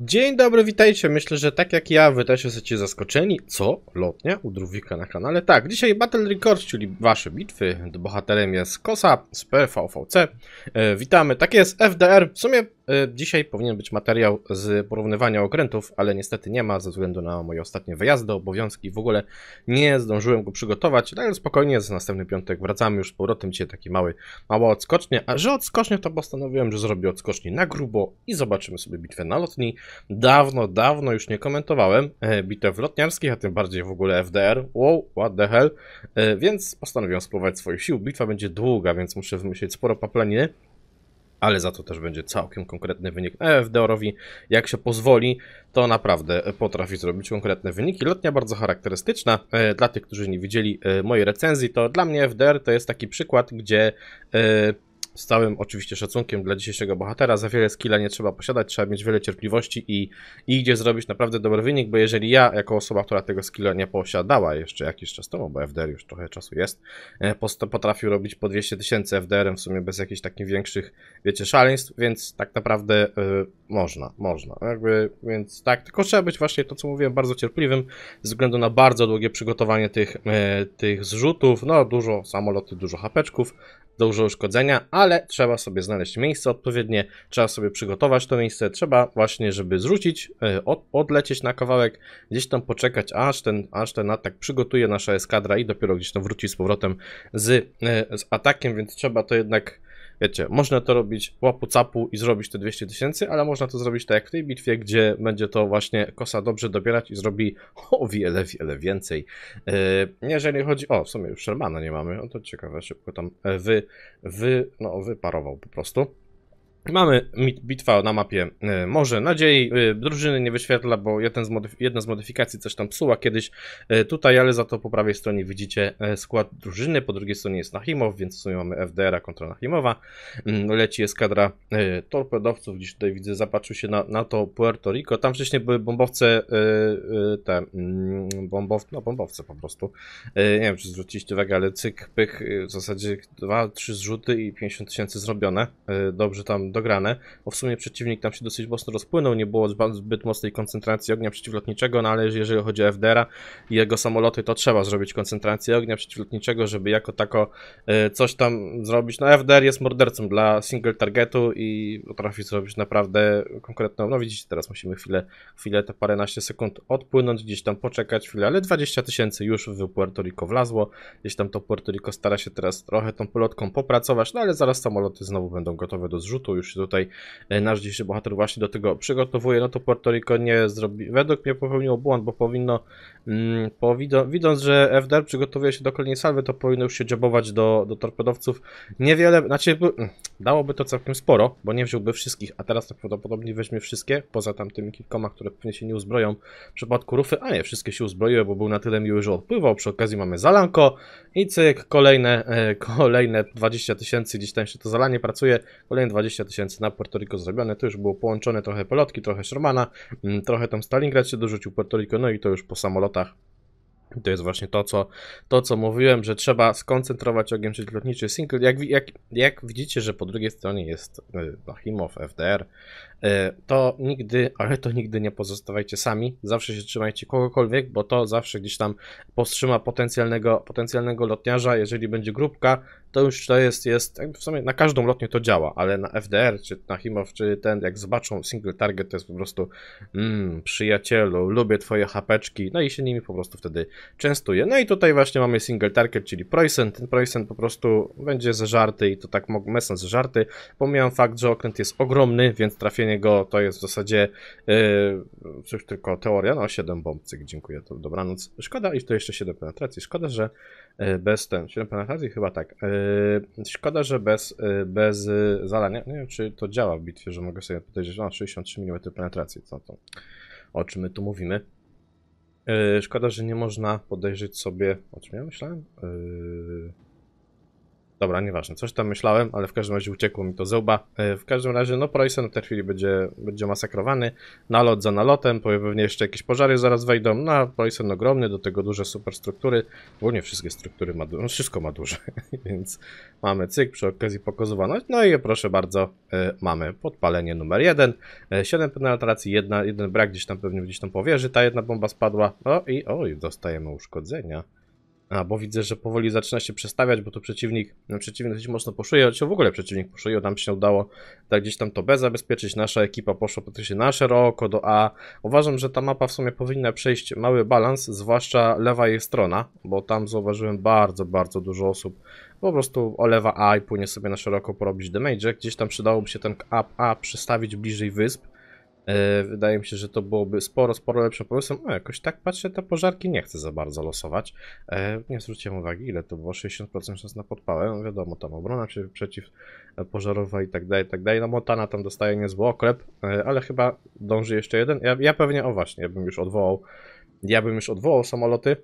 Dzień dobry, witajcie. Myślę, że tak jak ja, wy też jesteście zaskoczeni, co lotnia u Drówika na kanale. Tak, dzisiaj Battle Record, czyli wasze bitwy. Bohaterem jest Kosa z PVVC. E, witamy, tak jest, FDR. W sumie e, dzisiaj powinien być materiał z porównywania okrętów, ale niestety nie ma ze względu na moje ostatnie wyjazdy, obowiązki. W ogóle nie zdążyłem go przygotować, ale no spokojnie, z następny piątek wracamy już z powrotem. Dzisiaj taki mały, mała odskocznie. A że odskocznie, to postanowiłem, że zrobię odskocznie na grubo i zobaczymy sobie bitwę na lotni. Dawno, dawno już nie komentowałem e, bitew lotniarskich, a tym bardziej w ogóle FDR. Wow, what the hell. E, więc postanowiłem spróbować swoich sił. Bitwa będzie długa, więc muszę wymyślić sporo paplaniny ale za to też będzie całkiem konkretny wynik. E, FDR-owi, jak się pozwoli, to naprawdę potrafi zrobić konkretne wyniki. Lotnia bardzo charakterystyczna. Dla tych, którzy nie widzieli mojej recenzji, to dla mnie FDR to jest taki przykład, gdzie z całym oczywiście szacunkiem dla dzisiejszego bohatera, za wiele skilla nie trzeba posiadać, trzeba mieć wiele cierpliwości i, i idzie zrobić naprawdę dobry wynik, bo jeżeli ja, jako osoba, która tego skilla nie posiadała jeszcze jakiś czas temu, bo FDR już trochę czasu jest, e, potrafił robić po 200 tysięcy FDR-em w sumie bez jakichś takich większych, wiecie, szaleństw, więc tak naprawdę yy, można, można, jakby, więc tak, tylko trzeba być właśnie to, co mówiłem, bardzo cierpliwym, ze względu na bardzo długie przygotowanie tych, yy, tych zrzutów, no dużo samoloty, dużo hapeczków, dużo uszkodzenia, ale trzeba sobie znaleźć miejsce odpowiednie, trzeba sobie przygotować to miejsce, trzeba właśnie, żeby zrzucić, e, od, odlecieć na kawałek, gdzieś tam poczekać, aż ten, aż ten atak przygotuje nasza eskadra i dopiero gdzieś tam wróci z powrotem z, e, z atakiem, więc trzeba to jednak wiecie, można to robić łapu-capu i zrobić te 200 tysięcy, ale można to zrobić tak jak w tej bitwie, gdzie będzie to właśnie kosa dobrze dobierać i zrobi o wiele, wiele więcej. E, jeżeli chodzi, o w sumie już Shermana nie mamy, no to ciekawe, szybko tam e, wy, wy, no, wyparował po prostu. Mamy bitwa na mapie y, Morze Nadziei. Y, drużyny nie wyświetla, bo jedna z modyfikacji coś tam psuła kiedyś y, tutaj, ale za to po prawej stronie widzicie skład drużyny. Po drugiej stronie jest Nachimow, więc w sumie mamy FDR-a kontra Nachimowa. Mm, leci eskadra torpedowców. Dziś tutaj widzę, zapatrzył się na, na to Puerto Rico. Tam wcześniej były bombowce, te mm, bombow, no bombowce po prostu. Nie wiem, czy zwróciliście uwagę, ale cyk, pych, w zasadzie dwa, trzy zrzuty i 50 tysięcy zrobione. Dobrze tam dograne, bo w sumie przeciwnik tam się dosyć mocno rozpłynął, nie było zbyt mocnej koncentracji ognia przeciwlotniczego, no ale jeżeli chodzi o FDR-a i jego samoloty, to trzeba zrobić koncentrację ognia przeciwlotniczego, żeby jako tako e, coś tam zrobić. No FDR jest mordercą dla single targetu i potrafi zrobić naprawdę konkretną, no widzicie, teraz musimy chwilę, chwilę te paręnaście sekund odpłynąć, gdzieś tam poczekać chwilę, ale 20 tysięcy już w Puerto Rico wlazło, gdzieś tam to Puerto Rico stara się teraz trochę tą polotką popracować, no ale zaraz samoloty znowu będą gotowe do zrzutu, już już się tutaj e, nasz dzisiejszy bohater właśnie do tego przygotowuje, no to Puerto Rico nie zrobi, według mnie popełniło błąd, bo powinno, mm, po, widząc, że FDR przygotowuje się do kolejnej salwy, to powinno już się dziobować do, do torpedowców niewiele, znaczy dałoby to całkiem sporo, bo nie wziąłby wszystkich, a teraz tak prawdopodobnie weźmie wszystkie, poza tamtymi kilkoma, które pewnie się nie uzbroją w przypadku Rufy, a nie, wszystkie się uzbroiły, bo był na tyle miły, że odpływał, przy okazji mamy zalanko i cyk, kolejne, e, kolejne 20 tysięcy, gdzieś tam się to zalanie pracuje, kolejne 20 tysięcy na Puerto Rico zrobione. To już było połączone trochę pelotki, trochę Shermana, mm, trochę tam Stalingrad się dorzucił, Puerto Rico, no i to już po samolotach. To jest właśnie to co, to, co mówiłem, że trzeba skoncentrować ogień przeciwlotniczy single. Jak, jak, jak widzicie, że po drugiej stronie jest y, Bahimow, FDR, E, to nigdy, ale to nigdy nie pozostawajcie sami. Zawsze się trzymajcie kogokolwiek, bo to zawsze gdzieś tam powstrzyma potencjalnego, potencjalnego lotniarza. Jeżeli będzie grupka, to już to jest, jest tak w sumie na każdą lotnię to działa, ale na FDR, czy na Himow, czy ten, jak zobaczą single target, to jest po prostu mmm, przyjacielu, lubię twoje hapeczki, no i się nimi po prostu wtedy częstuje. No i tutaj właśnie mamy single target, czyli Proisen. Ten Proisen po prostu będzie ze żarty i to tak messens ze żarty. Pomijam fakt, że okręt jest ogromny, więc trafienie trafienie go to jest w zasadzie yy, tylko teoria. No, 7 bomb, cyk, dziękuję, to dobranoc. Szkoda, i to jeszcze 7 penetracji. Szkoda, że y, bez ten, 7 penetracji chyba tak. Yy, szkoda, że bez, yy, bez y, zalania. Nie wiem, czy to działa w bitwie, że mogę sobie powiedzieć, że mam 63 mm penetracji, co to, o czym my tu mówimy. Y, szkoda, że nie można podejrzeć sobie. O czym ja myślałem? Yy... Dobra, nieważne, coś tam myślałem, ale w każdym razie uciekło mi to zęba. E, w każdym razie, no Proison w tej chwili będzie, będzie masakrowany. Nalot za nalotem, pewnie jeszcze jakieś pożary zaraz wejdą. No a ogromny, do tego duże superstruktury. Ogólnie wszystkie struktury ma, no, wszystko ma duże, więc mamy cyk, przy okazji pokazowaność. No i proszę bardzo, e, mamy podpalenie numer jeden, 7 e, penetracji, jedna, jeden brak gdzieś tam pewnie gdzieś tam powierzy, ta jedna bomba spadła. O i oj, dostajemy uszkodzenia. A, bo widzę, że powoli zaczyna się przestawiać, bo to przeciwnik, no, przeciwnik dość mocno poszuje, czy w ogóle przeciwnik poszuje, nam się udało tak gdzieś tam to B zabezpieczyć, nasza ekipa poszła po się na szeroko do A. Uważam, że ta mapa w sumie powinna przejść mały balans, zwłaszcza lewa jej strona, bo tam zauważyłem bardzo, bardzo dużo osób po prostu olewa A i płynie sobie na szeroko porobić damage. Gdzieś tam przydałoby się ten up A przystawić bliżej wysp, E, wydaje mi się, że to byłoby sporo, sporo lepsze pomysłem. O, jakoś tak patrzę, te pożarki nie chcę za bardzo losować. E, nie zwróciłem uwagi, ile to było, 60% szans na podpałę. No wiadomo, tam obrona przeciwpożarowa e, i tak dalej, i tak dalej. No Tana tam dostaje niezły oklep, ale chyba dąży jeszcze jeden. Ja, ja pewnie, o właśnie, ja bym już odwołał, ja bym już odwołał samoloty,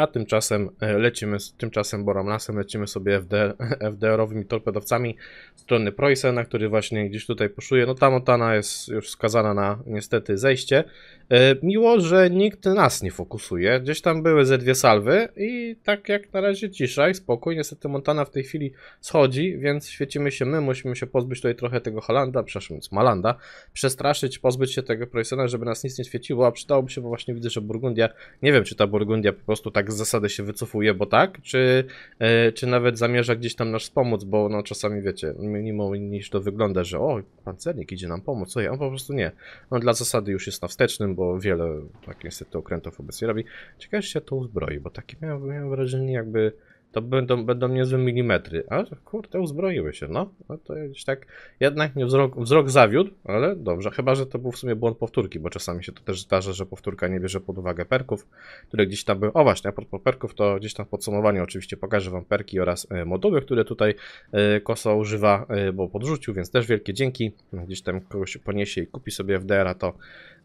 a tymczasem e, lecimy, tymczasem Lasem lecimy sobie FDR, FDR-owymi torpedowcami strony Preussena, który właśnie gdzieś tutaj poszuje. No ta Montana jest już skazana na niestety zejście. E, miło, że nikt nas nie fokusuje. Gdzieś tam były ze dwie salwy i tak jak na razie cisza i spokój. Niestety Montana w tej chwili schodzi, więc świecimy się my, musimy się pozbyć tutaj trochę tego Holanda, przepraszam, Malanda, przestraszyć, pozbyć się tego Preussena, żeby nas nic nie świeciło, a przydałoby się, bo właśnie widzę, że Burgundia, nie wiem czy ta Burgundia po prostu tak z zasady się wycofuje, bo tak, czy, e, czy nawet zamierza gdzieś tam nas pomóc, bo no czasami wiecie, mimo niż to wygląda, że o, pancernik idzie nam pomóc, co ja, on po prostu nie. On no, dla zasady już jest na wstecznym, bo wiele tak niestety okrętów obecnie robi. Ciekawe, się to uzbroi, bo takie miałem, miałem wrażenie jakby to będą, będą niezłe milimetry. A kurde, uzbroiły się, no. no to gdzieś tak, jednak nie wzrok, wzrok zawiódł, ale dobrze. Chyba, że to był w sumie błąd powtórki, bo czasami się to też zdarza, że powtórka nie bierze pod uwagę perków, które gdzieś tam były. O właśnie, a propos perków, to gdzieś tam w podsumowaniu oczywiście pokażę Wam perki oraz e, moduły, które tutaj e, Koso używa, e, bo podrzucił, więc też wielkie dzięki. Gdzieś tam kogoś poniesie i kupi sobie FDR-a, to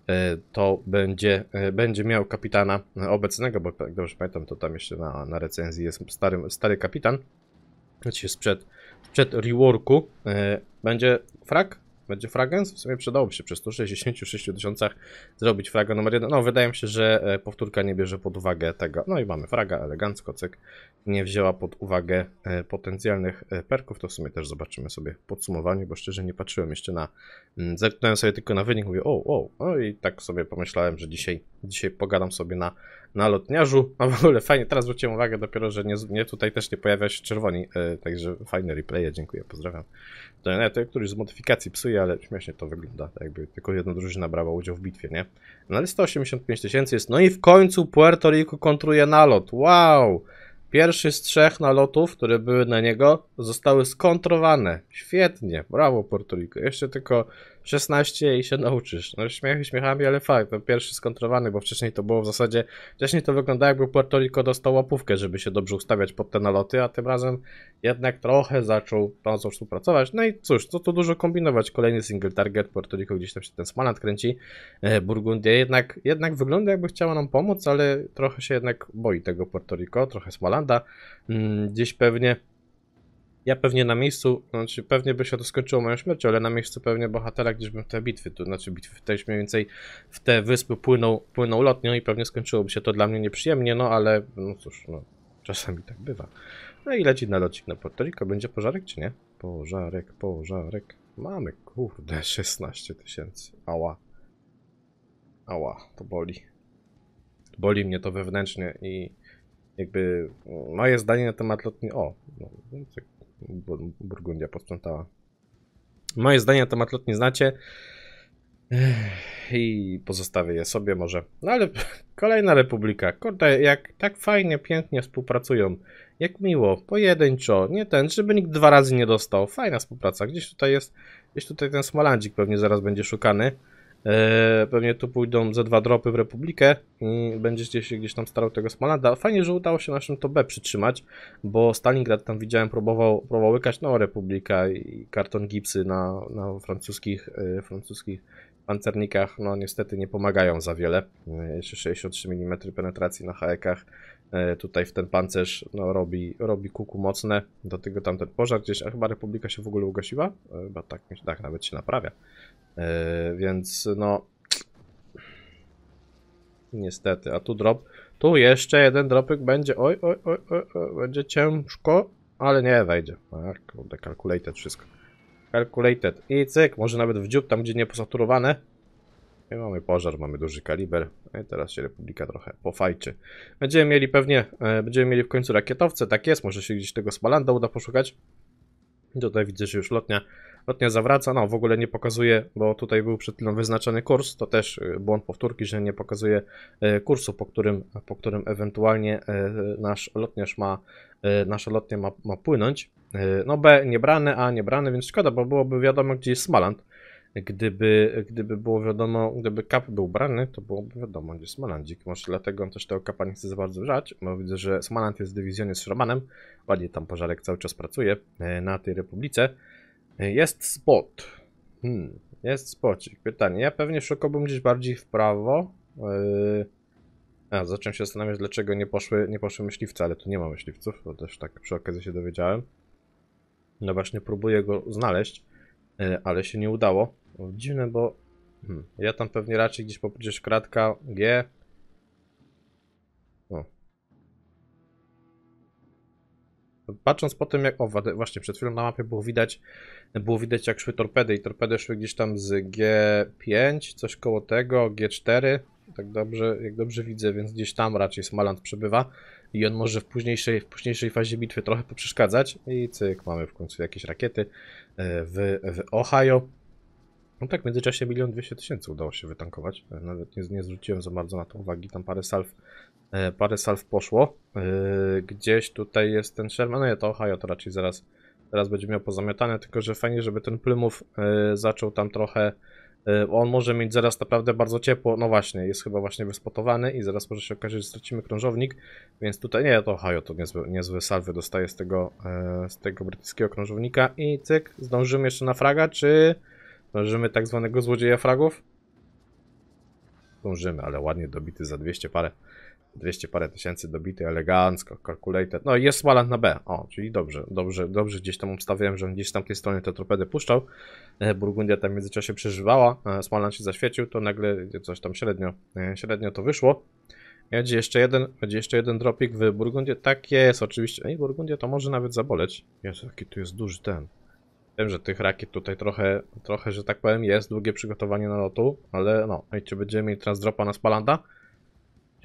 E, to będzie, e, będzie miał kapitana obecnego, bo jak dobrze pamiętam, to tam jeszcze na, na recenzji jest stary, stary kapitan, znaczy sprzed, sprzed reworku, e, będzie frak będzie fragens? W sumie przydałoby się przy 166 tysiącach zrobić fraga numer jeden. No, wydaje mi się, że e, powtórka nie bierze pod uwagę tego. No i mamy fraga, elegancko, cyk. Nie wzięła pod uwagę e, potencjalnych e, perków. To w sumie też zobaczymy sobie w podsumowaniu, bo szczerze nie patrzyłem jeszcze na... Mm, zerknąłem sobie tylko na wynik, mówię o, o, no i tak sobie pomyślałem, że dzisiaj, dzisiaj pogadam sobie na na lotniarzu. A w ogóle fajnie, teraz zwróciłem uwagę dopiero, że nie, nie tutaj też nie pojawia się czerwoni, e, także fajne replaye, dziękuję, pozdrawiam. To nie to któryś z modyfikacji psuje, ale śmiesznie to wygląda, tak jakby tylko jedna drużyna brała udział w bitwie, nie? No ale 185 tysięcy jest, no i w końcu Puerto Rico kontruje nalot, wow! Pierwszy z trzech nalotów, które były na niego, zostały skontrowane. Świetnie, brawo Puerto Rico. Jeszcze tylko 16 i się nauczysz. No śmiechy śmiechami, ale fakt, no pierwszy skontrowany, bo wcześniej to było w zasadzie, wcześniej to wyglądało jakby Puerto Rico dostał łapówkę, żeby się dobrze ustawiać pod te naloty, a tym razem jednak trochę zaczął pomocą współpracować. No i cóż, co tu dużo kombinować, kolejny single target, Puerto Rico gdzieś tam się ten Smaland kręci, e, Burgundia jednak, jednak wygląda jakby chciała nam pomóc, ale trochę się jednak boi tego Puerto Rico, trochę Smalanda, mm, gdzieś pewnie ja pewnie na miejscu, znaczy pewnie by się to skończyło moją śmiercią, ale na miejscu pewnie bohatera gdzieś bym w te bitwy, tu, znaczy bitwy też mniej więcej w te wyspy płynął, płynął lotnią i pewnie skończyłoby się to dla mnie nieprzyjemnie, no ale no cóż, no czasami tak bywa. No i leci na locik na Puerto Rico. Będzie pożarek czy nie? Pożarek, pożarek. Mamy, kurde, 16 tysięcy. Ała. Ała, to boli. Boli mnie to wewnętrznie i jakby moje zdanie na temat lotni... O, no, Burgundia posprzątała. Moje zdanie na temat lotni znacie i pozostawię je sobie może. No ale kolejna republika. Kurde, jak tak fajnie, pięknie współpracują. Jak miło, pojedynczo, nie ten, żeby nikt dwa razy nie dostał. Fajna współpraca. Gdzieś tutaj jest, gdzieś tutaj ten Smolandzik pewnie zaraz będzie szukany. E, pewnie tu pójdą ze dwa dropy w Republikę. Będziesz się gdzieś tam starał tego Smalanda. Fajnie, że udało się naszym to B przytrzymać, bo Stalingrad tam widziałem próbował, próbował łykać. No, Republika i karton gipsy na, na francuskich, e, francuskich pancernikach. No, niestety nie pomagają za wiele. E, jeszcze 63 mm penetracji na haekach tutaj w ten pancerz no, robi, robi kuku mocne, do tego tamten pożar gdzieś, a chyba Republika się w ogóle ugasiła? Chyba tak, tak nawet się naprawia. E, więc no... Niestety, a tu drop... Tu jeszcze jeden dropek będzie, oj, oj, oj, oj, oj będzie ciężko, ale nie, wejdzie. Tak, kurde, calculated wszystko. Calculated i cyk, może nawet w dziób, tam gdzie nie posaturowane. I mamy pożar, mamy duży kaliber. No I teraz się Republika trochę pofajczy. Będziemy mieli pewnie, e, będziemy mieli w końcu rakietowce, tak jest, może się gdzieś tego Smalanda uda poszukać. Tutaj widzę, że już lotnia lotnia zawraca, no w ogóle nie pokazuje, bo tutaj był przed chwilą wyznaczony kurs, to też y, błąd powtórki, że nie pokazuje y, kursu, po którym, po którym ewentualnie y, nasz lotniarz ma, nasza lotnie ma, ma płynąć. No B niebrane, A niebrane, więc szkoda, bo byłoby wiadomo gdzie jest Smaland. Gdyby, gdyby było wiadomo, gdyby kap był brany, to byłoby wiadomo, gdzie Smalandzik. Może dlatego on też tego kapa nie chce za bardzo brać, bo widzę, że Smaland jest w dywizjonie z Romanem. Ładnie tam Pożarek cały czas pracuje na tej republice. Y, jest spot. Hmm, jest spocik. Pytanie. Ja pewnie szukałbym gdzieś bardziej w prawo. Yy... A, zacząłem się zastanawiać, dlaczego nie poszły, nie poszły myśliwce, ale tu nie ma myśliwców, bo też tak przy okazji się dowiedziałem. No właśnie próbuję go znaleźć, yy, ale się nie udało. Dziwne, bo hmm, ja tam pewnie raczej gdzieś poprzeć kratka G, Patrząc po tym, jak. O, właśnie przed chwilą na mapie było widać, było widać jak szły torpedy i torpedy szły gdzieś tam z G5, coś koło tego, G4. Tak dobrze, jak dobrze widzę, więc gdzieś tam raczej Smaland przebywa i on może w późniejszej, w późniejszej fazie bitwy trochę poprzeszkadzać. I cyk, mamy w końcu jakieś rakiety e, w, w Ohio. No tak, w międzyczasie milion dwieście tysięcy udało się wytankować. E, nawet nie, nie zwróciłem za bardzo na to uwagi. Tam parę salw E, parę salw poszło. E, gdzieś tutaj jest ten Sherman, no ja to Ohio to raczej zaraz, zaraz będzie miał pozamiatane, tylko że fajnie, żeby ten Plymouth e, zaczął tam trochę on może mieć zaraz naprawdę bardzo ciepło. No właśnie, jest chyba właśnie wyspotowany i zaraz może się okazać, że stracimy krążownik. Więc tutaj nie, to Ohio to niezłe, niezłe salwy dostaje z tego, z tego brytyjskiego krążownika. I cyk, zdążymy jeszcze na fraga, czy zdążymy tak zwanego złodzieja fragów? Zdążymy, ale ładnie dobity za 200 parę. 200 parę tysięcy dobity, elegancko, calculated. No jest Walant na B, o, czyli dobrze, dobrze, dobrze gdzieś tam obstawiałem, że gdzieś z tamtej strony te torpedy puszczał. E, Burgundia tam w międzyczasie przeżywała, e, Smaland się zaświecił, to nagle coś tam średnio, e, średnio to wyszło. gdzie jeszcze jeden, będzie jeszcze jeden dropik w Burgundię. Tak jest, oczywiście. Ej, no Burgundia to może nawet zaboleć. Jest taki tu jest duży ten. Wiem, że tych rakiet tutaj trochę, trochę, że tak powiem, jest długie przygotowanie na lotu, ale no, no i czy będziemy mieli teraz dropa na Spalanda?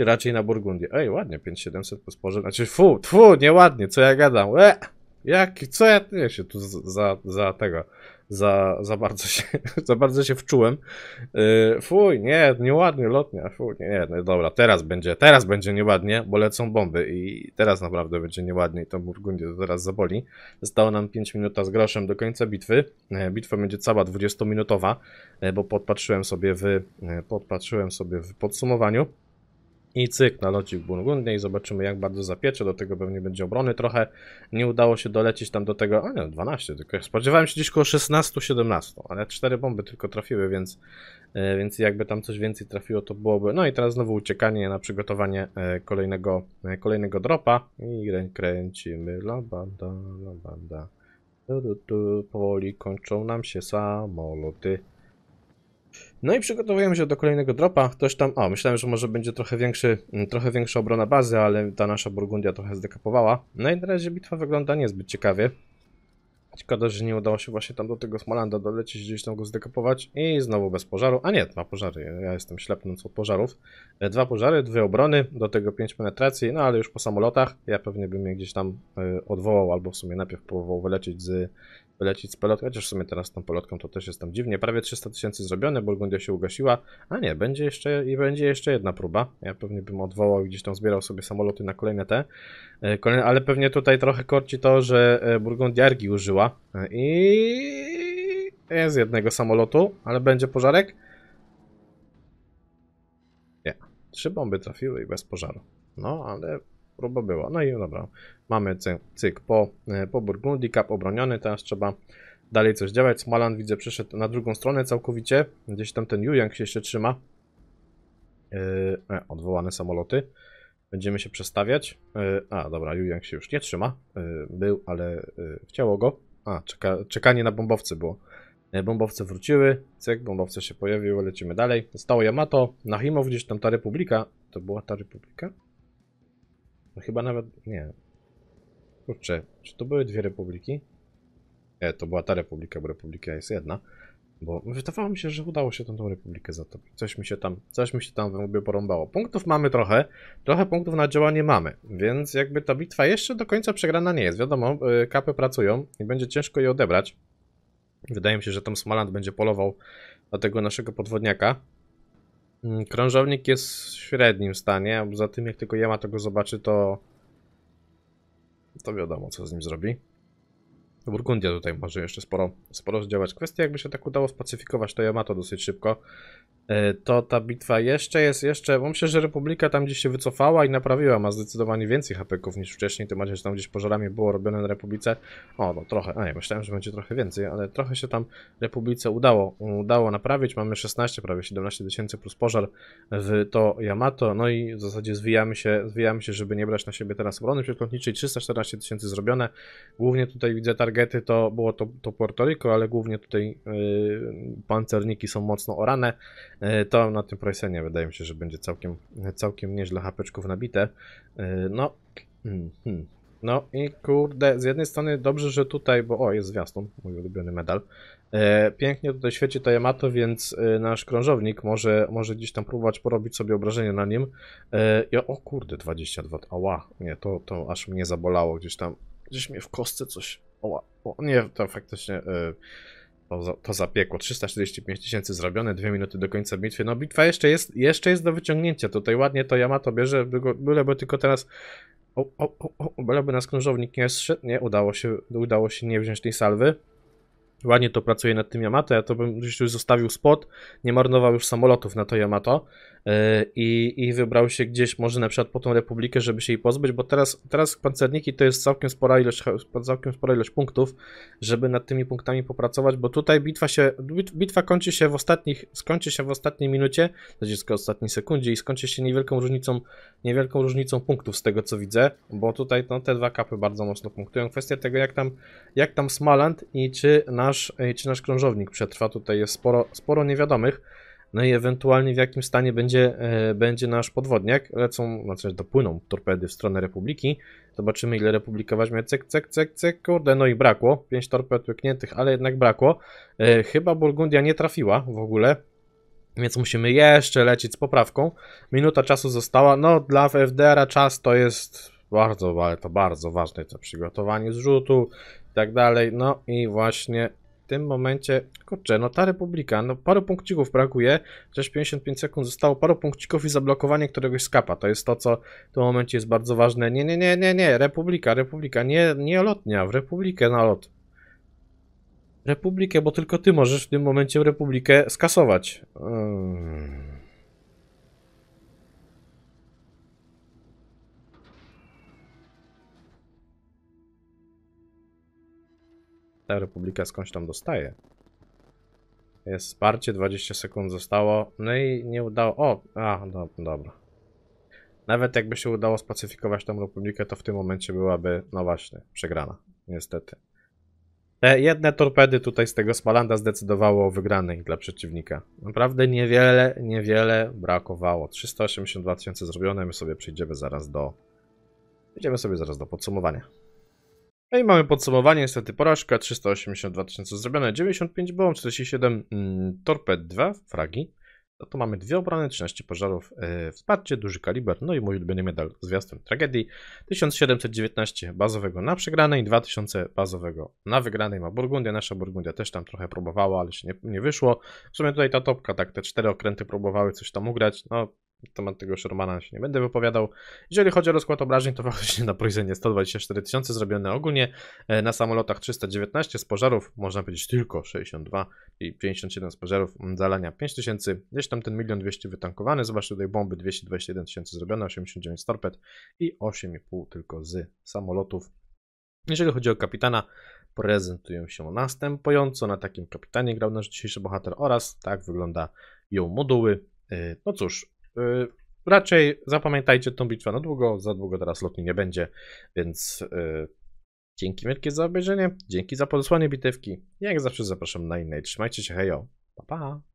raczej na Burgundię. Ej, ładnie, 5700 po sporze. Znaczy, fu, tfu, nieładnie, co ja gadam. E, jaki, co ja, nie się tu za, za tego, za, za bardzo się, za bardzo się wczułem. Yy, fuj, nie, nieładnie, lotnia, fuj, nie, nie, no dobra, teraz będzie, teraz będzie nieładnie, bo lecą bomby i teraz naprawdę będzie nieładnie i to Burgundię to teraz zaboli. Zostało nam 5 minut z groszem do końca bitwy. E, bitwa będzie cała 20-minutowa, e, bo podpatrzyłem sobie w, e, podpatrzyłem sobie w podsumowaniu. I cyk, nalocił Burgundię i zobaczymy jak bardzo zapiecze, do tego pewnie będzie obrony trochę. Nie udało się dolecieć tam do tego, a nie, 12 tylko, spodziewałem się gdzieś koło 16-17, ale 4 bomby tylko trafiły, więc, e, więc jakby tam coś więcej trafiło to byłoby. No i teraz znowu uciekanie na przygotowanie e, kolejnego, e, kolejnego dropa i kręcimy, la banda, la Tu, tu, tu, powoli kończą nam się samoloty. No i przygotowujemy się do kolejnego dropa. Ktoś tam, o, myślałem, że może będzie trochę większy, mm, trochę większa obrona bazy, ale ta nasza Burgundia trochę zdekapowała. No i na razie bitwa wygląda niezbyt ciekawie. Szkoda, że nie udało się właśnie tam do tego Smolanda dolecieć, gdzieś tam go zdekapować i znowu bez pożaru. A nie, dwa pożary, ja jestem ślepnąc od pożarów. E, dwa pożary, dwie obrony, do tego pięć penetracji, no ale już po samolotach. Ja pewnie bym je gdzieś tam e, odwołał albo w sumie najpierw próbował wylecieć z lecieć z polotka, chociaż w sumie teraz tą polotką to też jest tam dziwnie. Prawie 300 tysięcy zrobione, Burgundia się ugasiła, a nie, będzie jeszcze i będzie jeszcze jedna próba. Ja pewnie bym odwołał i gdzieś tam zbierał sobie samoloty na kolejne te, e, kolejne, ale pewnie tutaj trochę korci to, że e, Burgundia użyła i jest jednego samolotu, ale będzie pożarek. Nie, trzy bomby trafiły i bez pożaru. No, ale próba była. No i dobra, mamy cyk po, e, po Burgundii, kap obroniony, teraz trzeba dalej coś działać. Smaland widzę przeszedł na drugą stronę całkowicie, gdzieś tam ten Jujang się jeszcze trzyma. E, e, odwołane samoloty. Będziemy się przestawiać. E, a, dobra, Jujang się już nie trzyma. E, był, ale e, chciało go. A, czeka, czekanie na bombowce było. Bombowce wróciły, cyk, bombowce się pojawiły, lecimy dalej. Zostało Yamato, Nahimow gdzieś tam ta republika, to była ta republika? No chyba nawet, nie. Kurczę, czy to były dwie republiki? Nie, to była ta republika, bo republika jest jedna. Bo wydawało mi się, że udało się tą, tą republikę zatopić. Coś mi się tam, coś mi się tam ogóle porąbało. Punktów mamy trochę, trochę punktów na działanie mamy, więc jakby ta bitwa jeszcze do końca przegrana nie jest. Wiadomo, e, kapy pracują i będzie ciężko je odebrać. Wydaje mi się, że tam Smaland będzie polował na tego naszego podwodniaka. Mm, krążownik jest w średnim stanie, a poza tym jak tylko Yamato go zobaczy, to... To wiadomo, co z nim zrobi. Burgundia tutaj może jeszcze sporo, sporo zdziałać. Kwestia, jakby się tak udało spacyfikować to Yamato dosyć szybko, e, to ta bitwa jeszcze jest, jeszcze, bo myślę, że Republika tam gdzieś się wycofała i naprawiła, ma zdecydowanie więcej hapeków niż wcześniej, tym bardziej, że tam gdzieś pożarami było robione na Republice. O, no trochę, a nie, myślałem, że będzie trochę więcej, ale trochę się tam Republice udało, udało naprawić. Mamy 16, prawie 17 tysięcy plus pożar w to Yamato, no i w zasadzie zwijamy się, zwijamy się, żeby nie brać na siebie teraz obrony przeciwlotniczej. 314 tysięcy zrobione, głównie tutaj widzę targ targety to było to, to Puerto Rico, ale głównie tutaj y, pancerniki są mocno orane. Y, to na tym Prysenie wydaje mi się, że będzie całkiem, całkiem nieźle hapeczków nabite. Y, no. Hmm, hmm. No i kurde, z jednej strony dobrze, że tutaj, bo o, jest zwiastun, mój ulubiony medal. E, pięknie tutaj świeci to Yamato, więc e, nasz krążownik może, może gdzieś tam próbować porobić sobie obrażenie na nim. E, y, ja, o kurde, 22, ała, nie, to, to aż mnie zabolało gdzieś tam, gdzieś mnie w kostce coś o, o nie, to faktycznie yy, to, to zapiekło. 345 tysięcy zrobione, dwie minuty do końca bitwy. No bitwa jeszcze jest, jeszcze jest do wyciągnięcia. Tutaj ładnie to Yamato bierze, byleby tylko teraz o, o, o, o, byleby nas krążownik nie zszedł. Nie, udało się, udało się nie wziąć tej salwy. Ładnie to pracuje nad tym Yamato, ja to bym już zostawił spot, nie marnował już samolotów na to Yamato. E, i, i wybrał się gdzieś może na przykład po tą republikę, żeby się jej pozbyć, bo teraz, teraz pancerniki to jest całkiem spora ilość, całkiem spora ilość punktów, żeby nad tymi punktami popracować, bo tutaj bitwa się, bitwa kończy się w ostatnich, skończy się w ostatniej minucie, w ostatniej sekundzie i skończy się niewielką różnicą, niewielką różnicą punktów z tego co widzę, bo tutaj no, te dwa kapy bardzo mocno punktują. Kwestia tego jak tam, jak tam Smaland i czy nasz, czy nasz krążownik przetrwa, tutaj jest sporo, sporo niewiadomych, no i ewentualnie w jakim stanie będzie, e, będzie nasz podwodniak. Lecą, znaczy dopłyną torpedy w stronę Republiki. Zobaczymy ile Republika weźmie. Cek, cek, cek, cek, kurde, no i brakło. Pięć torped łykniętych, ale jednak brakło. E, chyba Burgundia nie trafiła w ogóle. Więc musimy jeszcze lecieć z poprawką. Minuta czasu została. No, dla FDR-a czas to jest bardzo, ale to bardzo ważne. To przygotowanie zrzutu i tak dalej. No i właśnie tym momencie, kurczę, no ta Republika, no paru punkcików brakuje, chociaż 55 sekund zostało, paru punkcików i zablokowanie któregoś skapa, to jest to, co w tym momencie jest bardzo ważne. Nie, nie, nie, nie, nie, Republika, Republika, nie, nie lotnia, w Republikę na lot. Republikę, bo tylko ty możesz w tym momencie Republikę skasować. Hmm. ta republika skądś tam dostaje. Jest wsparcie, 20 sekund zostało. No i nie udało... O, a, no, dobra. Nawet jakby się udało spacyfikować tą republikę, to w tym momencie byłaby, no właśnie, przegrana. Niestety. Te jedne torpedy tutaj z tego Smalanda zdecydowało o wygranej dla przeciwnika. Naprawdę niewiele, niewiele brakowało. 382 tysiące zrobione, my sobie przejdziemy zaraz do... Idziemy sobie zaraz do podsumowania. No i mamy podsumowanie, niestety porażka, 382 tysiące zrobione, 95 bomb, 47 mm, torped, 2 fragi. No to mamy dwie obrony, 13 pożarów, e, wsparcie, duży kaliber, no i mój ulubiony medal z zwiastun tragedii. 1719 bazowego na przegranej, 2000 bazowego na wygranej ma Burgundia. Nasza Burgundia też tam trochę próbowała, ale się nie, nie wyszło. W sumie tutaj ta topka, tak te cztery okręty próbowały coś tam ugrać, no na temat tego Shermana się nie będę wypowiadał. Jeżeli chodzi o rozkład obrażeń, to właśnie na Poisonie 124 tysiące zrobione ogólnie, e, na samolotach 319 z pożarów, można powiedzieć tylko 62 i 57 z pożarów, mm, zalania 5 tysięcy, gdzieś tam ten milion 200 wytankowany, zobaczcie tutaj bomby 221 tysięcy zrobione, 89 z torped i 8,5 tylko z samolotów. Jeżeli chodzi o kapitana, prezentują się następująco. Na takim kapitanie grał nasz dzisiejszy bohater oraz tak wygląda ją moduły. E, no cóż, Y, raczej zapamiętajcie tą bitwę na długo, za długo teraz lotni nie będzie, więc y, dzięki wielkie za obejrzenie, dzięki za podesłanie bitewki. Jak zawsze zapraszam na inne. Trzymajcie się, hejo, pa pa!